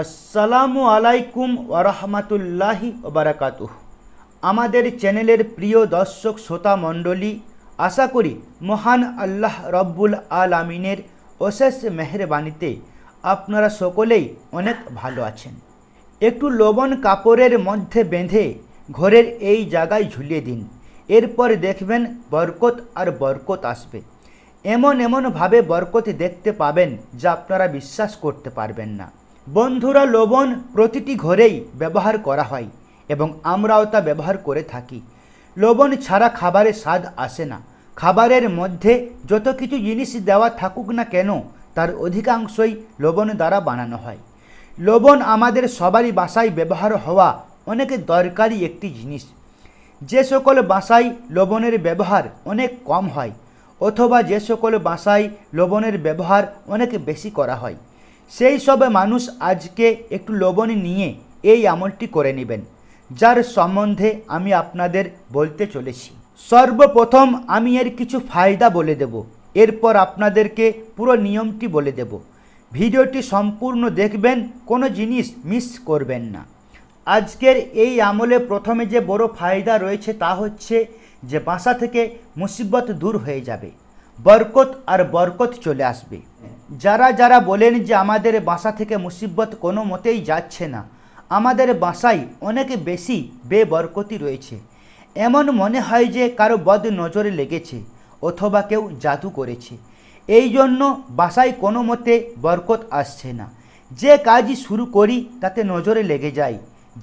আসসালামু আলাইকুম ওরহমতুল্লাহি ওবারাকাতুহ আমাদের চ্যানেলের প্রিয় দর্শক শ্রোতা মণ্ডলী আশা করি মহান আল্লাহ রব্বুল আমিনের অশেষ মেহরবানিতে আপনারা সকলেই অনেক ভালো আছেন একটু লবণ কাপড়ের মধ্যে বেঁধে ঘরের এই জায়গায় ঝুলিয়ে দিন এরপর দেখবেন বরকত আর বরকত আসবে এমন এমনভাবে বরকত দেখতে পাবেন যা আপনারা বিশ্বাস করতে পারবেন না বন্ধুরা লবণ প্রতিটি ঘরেই ব্যবহার করা হয় এবং আমরাও তা ব্যবহার করে থাকি লবণ ছাড়া খাবারে স্বাদ আসে না খাবারের মধ্যে যত কিছু জিনিস দেওয়া থাকুক না কেন তার অধিকাংশই লবণ দ্বারা বানানো হয় লবণ আমাদের সবারই বাসায় ব্যবহার হওয়া অনেক দরকারি একটি জিনিস যে সকল বাসায় লবণের ব্যবহার অনেক কম হয় অথবা যে সকল বাসায় লবণের ব্যবহার অনেক বেশি করা হয় সেই সবে মানুষ আজকে একটু লবণ নিয়ে এই আমলটি করে নেবেন যার সম্বন্ধে আমি আপনাদের বলতে চলেছি সর্বপ্রথম আমি এর কিছু ফায়দা বলে দেব এরপর আপনাদেরকে পুরো নিয়মটি বলে দেব ভিডিওটি সম্পূর্ণ দেখবেন কোনো জিনিস মিস করবেন না আজকের এই আমলে প্রথমে যে বড় ফায়দা রয়েছে তা হচ্ছে যে বাসা থেকে মুসিবত দূর হয়ে যাবে বরকত আর বরকত চলে আসবে যারা যারা বলেন যে আমাদের বাসা থেকে মুসিবত কোনো মতেই যাচ্ছে না আমাদের বাসায় অনেক বেশি বেবরকতি রয়েছে এমন মনে হয় যে কারো বদ নজরে লেগেছে অথবা কেউ জাদু করেছে এই জন্য বাসায় কোনো মতে বরকত আসছে না যে কাজই শুরু করি তাতে নজরে লেগে যায়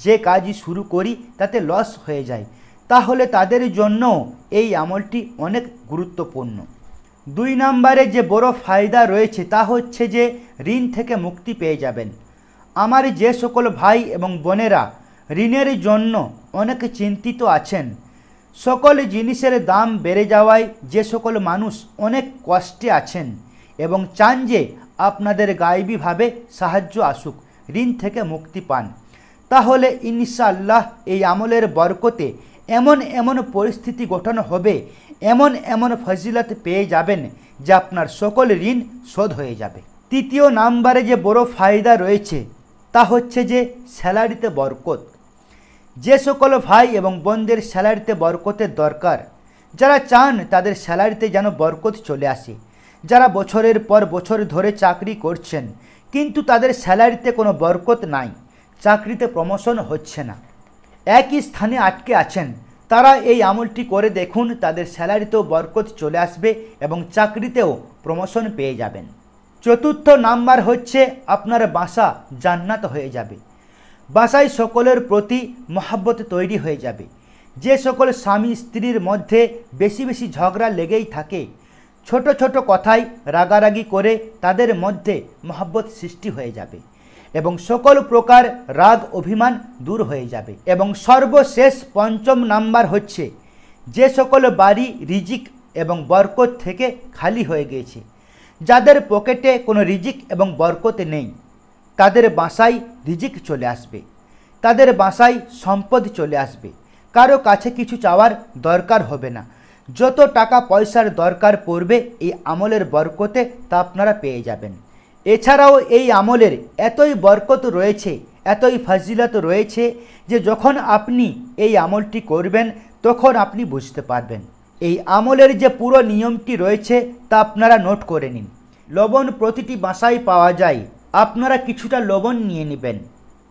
যে কাজই শুরু করি তাতে লস হয়ে যায় তাহলে তাদের জন্য এই আমলটি অনেক গুরুত্বপূর্ণ দুই নম্বরে যে বড় ফায়দা রয়েছে তা হচ্ছে যে ঋণ থেকে মুক্তি পেয়ে যাবেন আমার যে সকল ভাই এবং বোনেরা ঋণের জন্য অনেক চিন্তিত আছেন সকল জিনিসের দাম বেড়ে যাওয়ায় যে সকল মানুষ অনেক কষ্টে আছেন এবং চান যে আপনাদের গায়েবীভাবে সাহায্য আসুক ঋণ থেকে মুক্তি পান তাহলে ইনশাআল্লাহ এই আমলের বরকতে এমন এমন পরিস্থিতি গঠন হবে এমন এমন ফজিলত পেয়ে যাবেন যে আপনার সকল ঋণ শোধ হয়ে যাবে তৃতীয় নাম্বারে যে বড় ফায়দা রয়েছে তা হচ্ছে যে স্যালারিতে বরকত যে সকল ভাই এবং বোনদের স্যালারিতে বরকতের দরকার যারা চান তাদের স্যালারিতে যেন বরকত চলে আসে যারা বছরের পর বছর ধরে চাকরি করছেন কিন্তু তাদের স্যালারিতে কোনো বরকত নাই চাকরিতে প্রমোশন হচ্ছে না একই স্থানে আটকে আছেন তারা এই আমলটি করে দেখুন তাদের স্যালারিতেও বরকত চলে আসবে এবং চাকরিতেও প্রমোশন পেয়ে যাবেন চতুর্থ নাম্বার হচ্ছে আপনার বাসা জান্নাত হয়ে যাবে বাসায় সকলের প্রতি মহাব্বত তৈরি হয়ে যাবে যে সকল স্বামী স্ত্রীর মধ্যে বেশি বেশি ঝগড়া লেগেই থাকে ছোট ছোট কথায় রাগারাগি করে তাদের মধ্যে মহাব্বত সৃষ্টি হয়ে যাবে এবং সকল প্রকার রাগ অভিমান দূর হয়ে যাবে এবং সর্বশেষ পঞ্চম নাম্বার হচ্ছে যে সকল বাড়ি রিজিক এবং বরকত থেকে খালি হয়ে গিয়েছে যাদের পকেটে কোনো রিজিক এবং বরকত নেই তাদের বাসাই রিজিক চলে আসবে তাদের বাসায় সম্পদ চলে আসবে কারো কাছে কিছু চাওয়ার দরকার হবে না যত টাকা পয়সার দরকার পড়বে এই আমলের বরকতে তা আপনারা পেয়ে যাবেন এছাড়াও এই আমলের এতই বরকত রয়েছে এতই ফাজিলত রয়েছে যে যখন আপনি এই আমলটি করবেন তখন আপনি বুঝতে পারবেন এই আমলের যে পুরো নিয়মটি রয়েছে তা আপনারা নোট করে নিন লবণ প্রতিটি বাসায় পাওয়া যায় আপনারা কিছুটা লবণ নিয়ে নেবেন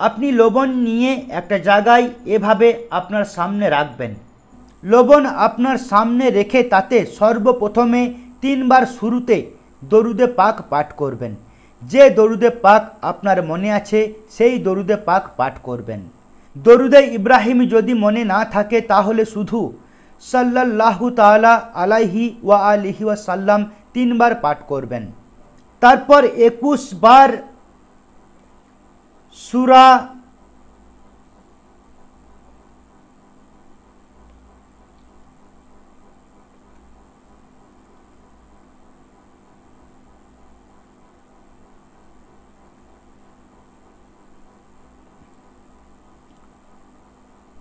আপনি লবণ নিয়ে একটা জায়গায় এভাবে আপনার সামনে রাখবেন লবণ আপনার সামনে রেখে তাতে সর্বপ্রথমে তিনবার শুরুতে দরুদে পাক পাঠ করবেন যে দরুদে পাক আপনার মনে আছে সেই দরুদে পাক পাঠ করবেন দরুদে ইব্রাহিম যদি মনে না থাকে তাহলে শুধু সাল্লাল্লাহু তালা আলাইহি ওয়া আলিহি ওয়া সাল্লাম তিনবার পাঠ করবেন তারপর একুশ বার সুরা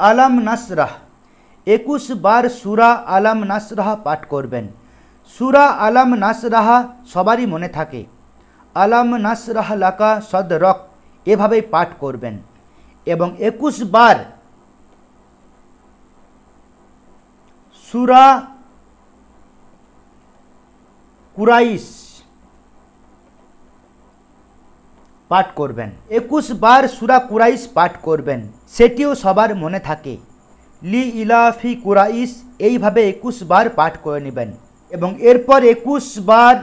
আলাম নাসরাহ একুশ বার সুরা আলাম নাসরাহ পাঠ করবেন সুরা আলাম নাসরাহা সবারই মনে থাকে আলাম নাসরাহ লাকা সদরক এভাবেই পাঠ করবেন এবং একুশ বার সুরা কুরাইশ পাঠ করবেন একুশ বার সুরা কুরাইস পাঠ করবেন সেটিও সবার মনে থাকে লি ইলাফি কুরাইস এইভাবে একুশ বার পাঠ করে নেবেন এবং এরপর একুশ বার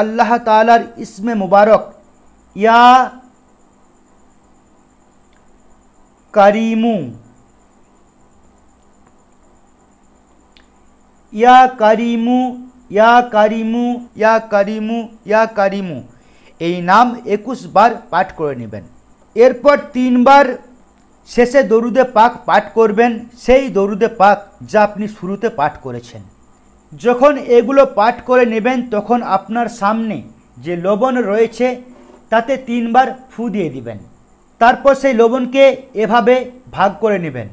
আল্লাহ তালার ইসমে মুবারক ইয়া কারিমু ইয়া কারিমু ইয়া কারিমু ইয়া কারিমু ইয়া কারিমু এই নাম একুশ বার পাঠ করে নেবেন এরপর তিনবার শেষে দরুদে পাক পাঠ করবেন সেই দরুদে পাক যা আপনি শুরুতে পাঠ করেছেন যখন এগুলো পাঠ করে নেবেন তখন আপনার সামনে যে লবণ রয়েছে তাতে তিনবার ফু দিয়ে দিবেন তারপর সেই লবণকে এভাবে ভাগ করে নেবেন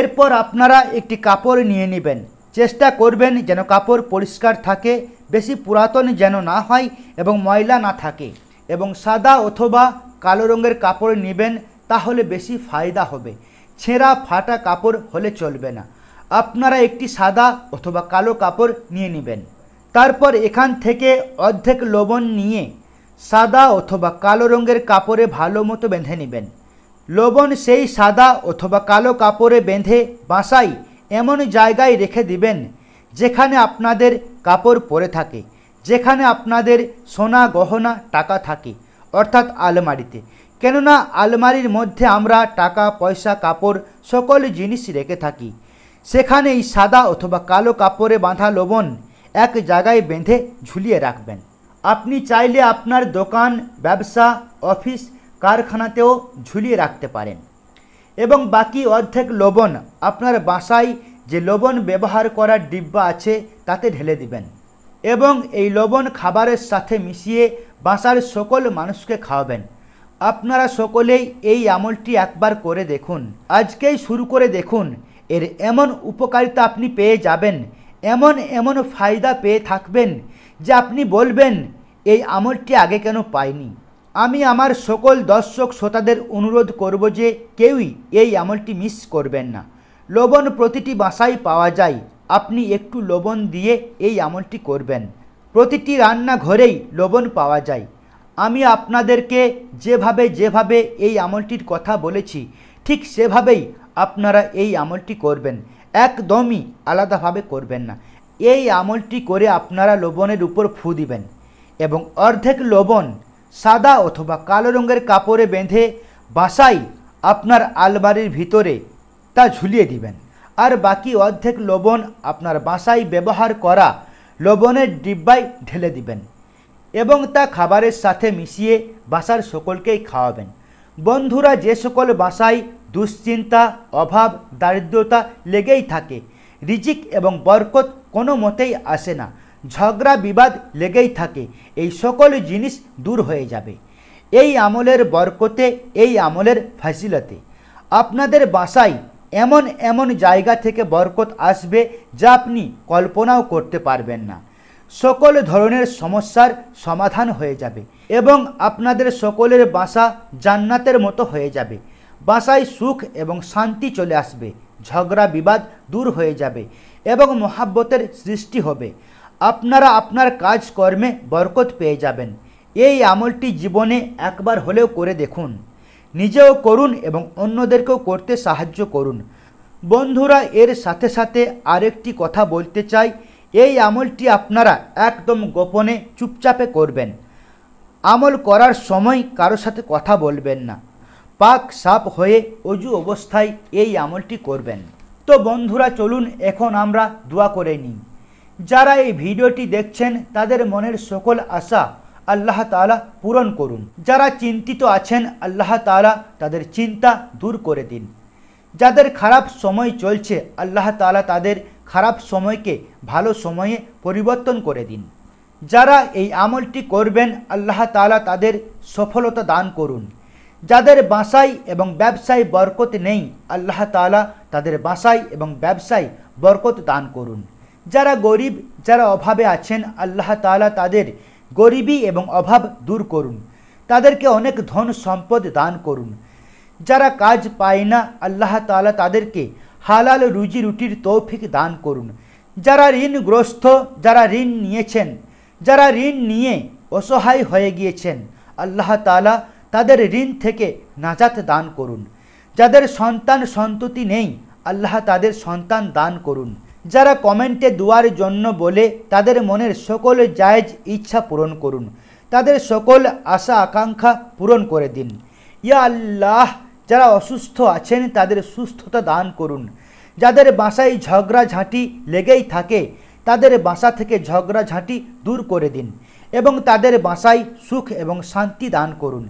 এরপর আপনারা একটি কাপড় নিয়ে নেবেন চেষ্টা করবেন যেন কাপড় পরিষ্কার থাকে বেশি পুরাতন যেন না হয় এবং ময়লা না থাকে এবং সাদা অথবা কালো রঙের কাপড় নেবেন তাহলে বেশি ফায়দা হবে ছেঁড়া ফাটা কাপড় হলে চলবে না আপনারা একটি সাদা অথবা কালো কাপড় নিয়ে নেবেন তারপর এখান থেকে অর্ধেক লবণ নিয়ে সাদা অথবা কালো রঙের কাপড়ে ভালো মতো বেঁধে নেবেন লবণ সেই সাদা অথবা কালো কাপড়ে বেঁধে বাসাই এমন জায়গায় রেখে দিবেন যেখানে আপনাদের কাপড় পরে থাকে যেখানে আপনাদের সোনা গহনা টাকা থাকে অর্থাৎ আলমারিতে কেননা আলমারির মধ্যে আমরা টাকা পয়সা কাপড় সকল জিনিস রেখে থাকি সেখানে এই সাদা অথবা কালো কাপড়ে বাঁধা লবণ এক জায়গায় বেঁধে ঝুলিয়ে রাখবেন আপনি চাইলে আপনার দোকান ব্যবসা অফিস কারখানাতেও ঝুলিয়ে রাখতে পারেন এবং বাকি অর্ধেক লবণ আপনার বাসায় যে লবণ ব্যবহার করার ডিব্বা আছে তাতে ঢেলে দিবেন এবং এই লবণ খাবারের সাথে মিশিয়ে বাসার সকল মানুষকে খাওয়াবেন আপনারা সকলেই এই আমলটি একবার করে দেখুন আজকেই শুরু করে দেখুন এর এমন উপকারিতা আপনি পেয়ে যাবেন এমন এমন ফায়দা পেয়ে থাকবেন যে আপনি বলবেন এই আমলটি আগে কেন পাইনি আমি আমার সকল দর্শক শ্রোতাদের অনুরোধ করব যে কেউই এই আমলটি মিস করবেন না লবণ প্রতিটি বাসায় পাওয়া যায় আপনি একটু লবণ দিয়ে এই আমলটি করবেন প্রতিটি রান্নাঘরেই লবণ পাওয়া যায় আমি আপনাদেরকে যেভাবে যেভাবে এই আমলটির কথা বলেছি ঠিক সেভাবেই আপনারা এই আমলটি করবেন একদমই আলাদাভাবে করবেন না এই আমলটি করে আপনারা লবণের উপর ফু দিবেন এবং অর্ধেক লবণ সাদা অথবা কালো রঙের কাপড়ে বেঁধে বাসায় আপনার আলমারির ভিতরে তা ঝুলিয়ে দিবেন আর বাকি অর্ধেক লবণ আপনার বাসায় ব্যবহার করা লবণের ডিব্বায় ঢেলে দিবেন এবং তা খাবারের সাথে মিশিয়ে বাসার সকলকেই খাওয়াবেন বন্ধুরা যে সকল বাসায় দুশ্চিন্তা অভাব দারিদ্রতা লেগেই থাকে রিজিক এবং বরকত কোনো মতেই আসে না ঝগড়া বিবাদ লেগেই থাকে এই সকল জিনিস দূর হয়ে যাবে এই আমলের বরকতে এই আমলের ফাসিলতে আপনাদের বাসায় এমন এমন জায়গা থেকে বরকত আসবে যা আপনি কল্পনাও করতে পারবেন না সকল ধরনের সমস্যার সমাধান হয়ে যাবে এবং আপনাদের সকলের বাসা জান্নাতের মতো হয়ে যাবে বাসায় সুখ এবং শান্তি চলে আসবে ঝগড়া বিবাদ দূর হয়ে যাবে এবং মহাব্বতের সৃষ্টি হবে আপনারা আপনার কাজকর্মে বরকত পেয়ে যাবেন এই আমলটি জীবনে একবার হলেও করে দেখুন নিজেও করুন এবং অন্যদেরকেও করতে সাহায্য করুন বন্ধুরা এর সাথে সাথে আরেকটি কথা বলতে চাই এই আমলটি আপনারা একদম গোপনে চুপচাপে করবেন আমল করার সময় কারো সাথে কথা বলবেন না পাক সাপ হয়ে অজু অবস্থায় এই আমলটি করবেন তো বন্ধুরা চলুন এখন আমরা দোয়া করে নিই যারা এই ভিডিওটি দেখছেন তাদের মনের সকল আশা আল্লাহ তালা পূরণ করুন যারা চিন্তিত আছেন আল্লাহ তালা তাদের চিন্তা দূর করে দিন যাদের খারাপ সময় চলছে আল্লাহ তালা তাদের খারাপ সময়কে ভালো সময়ে পরিবর্তন করে দিন যারা এই আমলটি করবেন আল্লাহ তালা তাদের সফলতা দান করুন যাদের বাসায় এবং ব্যবসায় বরকত নেই আল্লাহ তালা তাদের বাসায় এবং ব্যবসায় বরকত দান করুন যারা গরিব যারা অভাবে আছেন আল্লাহ তালা তাদের গরিবি এবং অভাব দূর করুন তাদেরকে অনেক ধন সম্পদ দান করুন যারা কাজ পায় না আল্লাহ তালা তাদেরকে হালাল রুজি রুটির তৌফিক দান করুন যারা ঋণগ্রস্ত যারা ঋণ নিয়েছেন যারা ঋণ নিয়ে অসহায় হয়ে গিয়েছেন আল্লাহ তালা তাদের ঋণ থেকে নাজাত দান করুন যাদের সন্তান সন্ততি নেই আল্লাহ তাদের সন্তান দান করুন যারা কমেন্টে দুয়ার জন্য বলে তাদের মনের সকল জায়েজ ইচ্ছা পূরণ করুন তাদের সকল আশা আকাঙ্ক্ষা পূরণ করে দিন ইয়া আল্লাহ যারা অসুস্থ আছেন তাদের সুস্থতা দান করুন যাদের বাসায় ঝগড়া ঝাঁটি লেগেই থাকে তাদের বাসা থেকে ঝগড়া ঝাঁটি দূর করে দিন এবং তাদের বাসায় সুখ এবং শান্তি দান করুন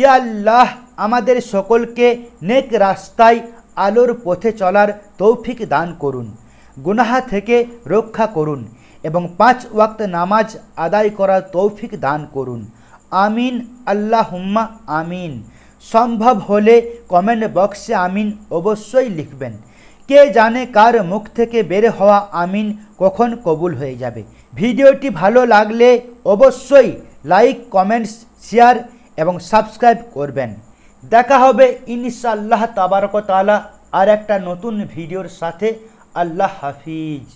ইয়া আল্লাহ আমাদের সকলকে নেক রাস্তায় আলোর পথে চলার তৌফিক দান করুন গুনাহা থেকে রক্ষা করুন এবং পাঁচ ওয়াক্ত নামাজ আদায় করার তৌফিক দান করুন আমিন আল্লাহ হুম্মা আমিন সম্ভব হলে কমেন্ট বক্সে আমিন অবশ্যই লিখবেন কে জানে কার মুখ থেকে বের হওয়া আমিন কখন কবুল হয়ে যাবে ভিডিওটি ভালো লাগলে অবশ্যই লাইক কমেন্টস শেয়ার এবং সাবস্ক্রাইব করবেন দেখা হবে ইনশাআল্লাহ তাবারকতালা আর একটা নতুন ভিডিওর সাথে الحفيج